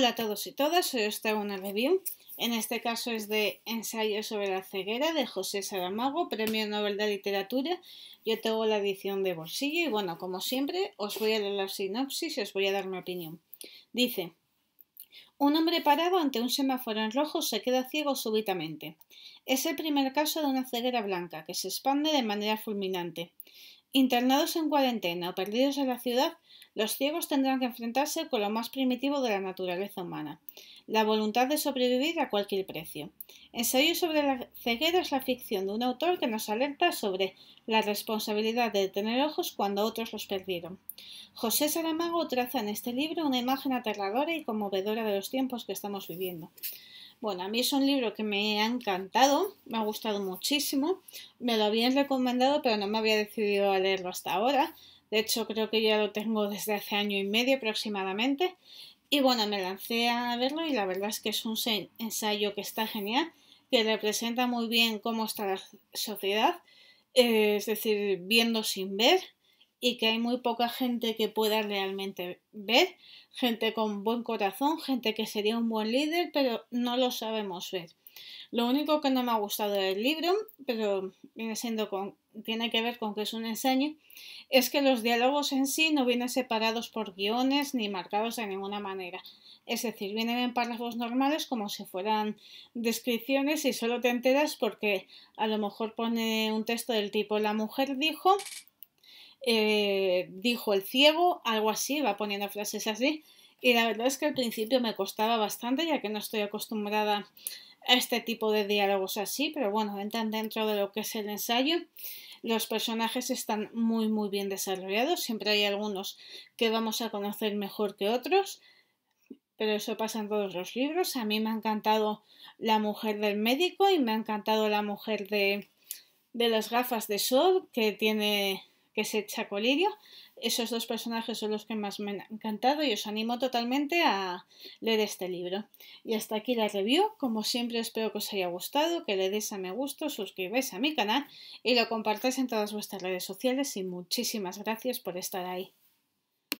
Hola a todos y todas, hoy os una review. En este caso es de Ensayo sobre la ceguera de José Saramago, Premio Nobel de Literatura. Yo tengo la edición de bolsillo y bueno, como siempre, os voy a leer la sinopsis y os voy a dar mi opinión. Dice, un hombre parado ante un semáforo en rojo se queda ciego súbitamente. Es el primer caso de una ceguera blanca que se expande de manera fulminante. Internados en cuarentena o perdidos en la ciudad, los ciegos tendrán que enfrentarse con lo más primitivo de la naturaleza humana, la voluntad de sobrevivir a cualquier precio. Ensayo sobre la ceguera es la ficción de un autor que nos alerta sobre la responsabilidad de tener ojos cuando otros los perdieron. José Saramago traza en este libro una imagen aterradora y conmovedora de los tiempos que estamos viviendo. Bueno, a mí es un libro que me ha encantado, me ha gustado muchísimo, me lo habían recomendado, pero no me había decidido a leerlo hasta ahora. De hecho, creo que ya lo tengo desde hace año y medio aproximadamente. Y bueno, me lancé a verlo y la verdad es que es un ensayo que está genial, que representa muy bien cómo está la sociedad, eh, es decir, viendo sin ver, y que hay muy poca gente que pueda realmente ver, gente con buen corazón, gente que sería un buen líder, pero no lo sabemos ver. Lo único que no me ha gustado del libro, pero viene siendo con, tiene que ver con que es un ensayo, es que los diálogos en sí no vienen separados por guiones ni marcados de ninguna manera. Es decir, vienen en párrafos normales como si fueran descripciones y solo te enteras porque a lo mejor pone un texto del tipo la mujer dijo eh, dijo el ciego, algo así, va poniendo frases así. Y la verdad es que al principio me costaba bastante, ya que no estoy acostumbrada a este tipo de diálogos así, pero bueno, entran dentro de lo que es el ensayo. Los personajes están muy, muy bien desarrollados, siempre hay algunos que vamos a conocer mejor que otros, pero eso pasa en todos los libros. A mí me ha encantado la mujer del médico y me ha encantado la mujer de, de las gafas de sol, que tiene que es Esos dos personajes son los que más me han encantado y os animo totalmente a leer este libro. Y hasta aquí la review. Como siempre espero que os haya gustado, que le deis a me gusto, suscribáis a mi canal y lo compartáis en todas vuestras redes sociales y muchísimas gracias por estar ahí.